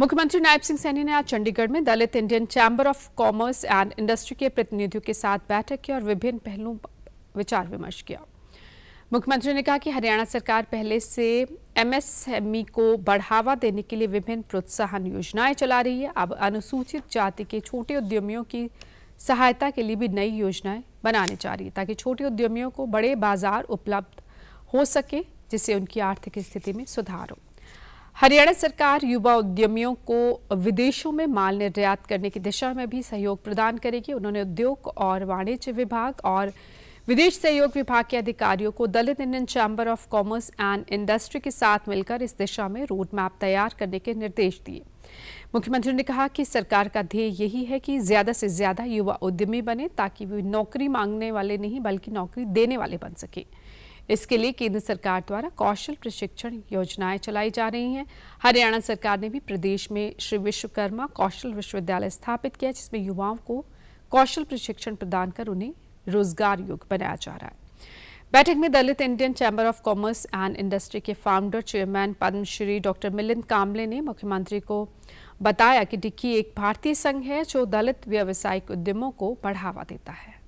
मुख्यमंत्री नायब सिंह सैनी ने आज चंडीगढ़ में Dalit Indian Chamber of Commerce and Industry के प्रतिनिधियों के साथ बैठक की और विभिन्न पहलुओं पर विचार विमर्श किया मुख्यमंत्री ने कहा कि हरियाणा सरकार पहले से एमएसएमई को बढ़ावा देने के लिए विभिन्न प्रोत्साहन योजनाएं चला रही है अब अनुसूचित जाति के छोटे उद्यमियों की सहायता के लिए भी नई योजनाएं बनाने जा रही है ताकि छोटे उद्यमियों को बड़े बाजार उपलब्ध हो सके जिससे उनकी आर्थिक स्थिति में सुधार हो हरियाणा सरकार युवा उद्यमियों को विदेशों में माल निर्यात करने की दिशा में भी सहयोग प्रदान करेगी उन्होंने उद्योग और वाणिज्य विभाग और विदेश सहयोग विभाग के अधिकारियों को Dalit Indian Chamber of Commerce and Industry के साथ मिलकर इस दिशा में रोड मैप तैयार करने के निर्देश दिए मुख्यमंत्री ने कहा कि सरकार का ध्येय यही है कि ज्यादा से ज्यादा युवा उद्यमी बने ताकि वे नौकरी मांगने वाले नहीं बल्कि नौकरी देने वाले बन सकें इसके लिए केंद्र सरकार द्वारा कौशल प्रशिक्षण योजनाएं चलाई जा रही हैं हरियाणा सरकार ने भी प्रदेश में श्री विश्वकर्मा कौशल विश्वविद्यालय स्थापित किया जिसमें युवाओं को कौशल प्रशिक्षण प्रदान कर उन्हें रोजगार योग्य बनाया जा रहा है बैठक में Dalit Indian Chamber of Commerce and Industry के founder chairman Padmashri doctor Milind Kamble ने मुख्यमंत्री को बताया कि डिक्की एक भारतीय संघ है जो दलित व्यावसायिक उद्यमों को बढ़ावा देता है